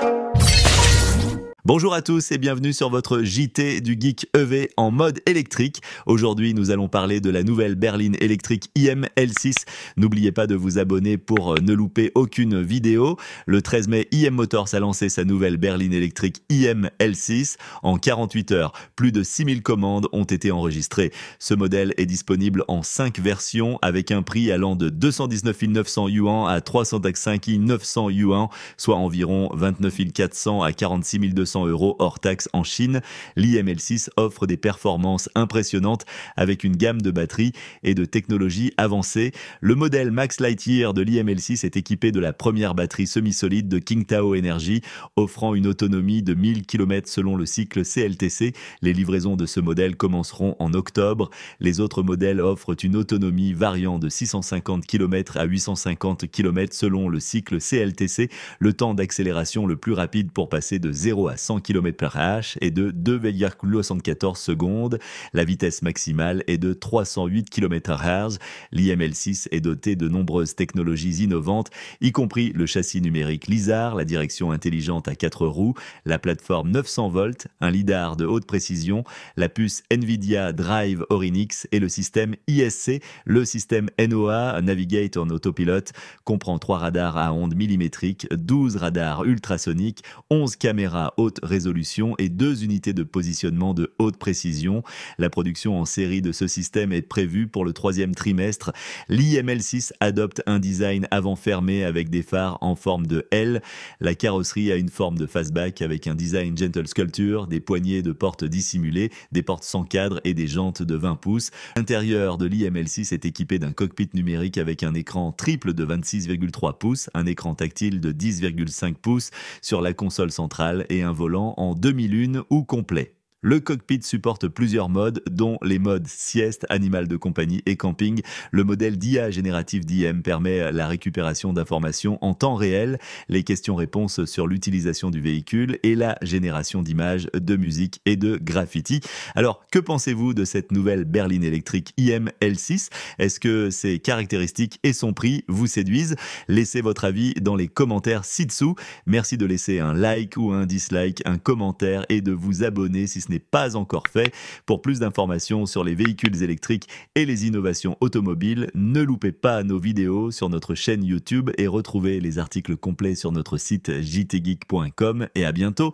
thank you Bonjour à tous et bienvenue sur votre JT du Geek EV en mode électrique. Aujourd'hui, nous allons parler de la nouvelle berline électrique IM L6. N'oubliez pas de vous abonner pour euh, ne louper aucune vidéo. Le 13 mai, IM Motors a lancé sa nouvelle berline électrique IM L6. En 48 heures, plus de 6000 commandes ont été enregistrées. Ce modèle est disponible en 5 versions avec un prix allant de 219 900 yuan à 305 900 yuan, soit environ 29 400 à 46 200 euros hors taxes en Chine, l'IML6 offre des performances impressionnantes avec une gamme de batteries et de technologies avancées. Le modèle Max Lightyear de l'IML6 est équipé de la première batterie semi-solide de Tao Energy, offrant une autonomie de 1000 km selon le cycle CLTC. Les livraisons de ce modèle commenceront en octobre. Les autres modèles offrent une autonomie variant de 650 km à 850 km selon le cycle CLTC, le temps d'accélération le plus rapide pour passer de 0 à 100 h et de 2,74 secondes. La vitesse maximale est de 308 km/h. L'IML6 est doté de nombreuses technologies innovantes, y compris le châssis numérique Lizard, la direction intelligente à 4 roues, la plateforme 900 volts, un lidar de haute précision, la puce NVIDIA Drive Orinix et le système ISC, le système NOA, Navigate en autopilot, comprend 3 radars à ondes millimétriques, 12 radars ultrasoniques, 11 caméras haute résolution et deux unités de positionnement de haute précision. La production en série de ce système est prévue pour le troisième trimestre. L'IML6 adopte un design avant fermé avec des phares en forme de L. La carrosserie a une forme de fastback avec un design gentle sculpture, des poignées de portes dissimulées, des portes sans cadre et des jantes de 20 pouces. L'intérieur de l'IML6 est équipé d'un cockpit numérique avec un écran triple de 26,3 pouces, un écran tactile de 10,5 pouces sur la console centrale et un volant en demi-lune ou complet. Le cockpit supporte plusieurs modes, dont les modes sieste, animal de compagnie et camping. Le modèle d'IA génératif d'IM permet la récupération d'informations en temps réel, les questions-réponses sur l'utilisation du véhicule et la génération d'images, de musique et de graffiti. Alors, que pensez-vous de cette nouvelle berline électrique IM L6 Est-ce que ses caractéristiques et son prix vous séduisent Laissez votre avis dans les commentaires ci-dessous. Merci de laisser un like ou un dislike, un commentaire et de vous abonner si n'est pas encore fait. Pour plus d'informations sur les véhicules électriques et les innovations automobiles, ne loupez pas nos vidéos sur notre chaîne YouTube et retrouvez les articles complets sur notre site jtgeek.com et à bientôt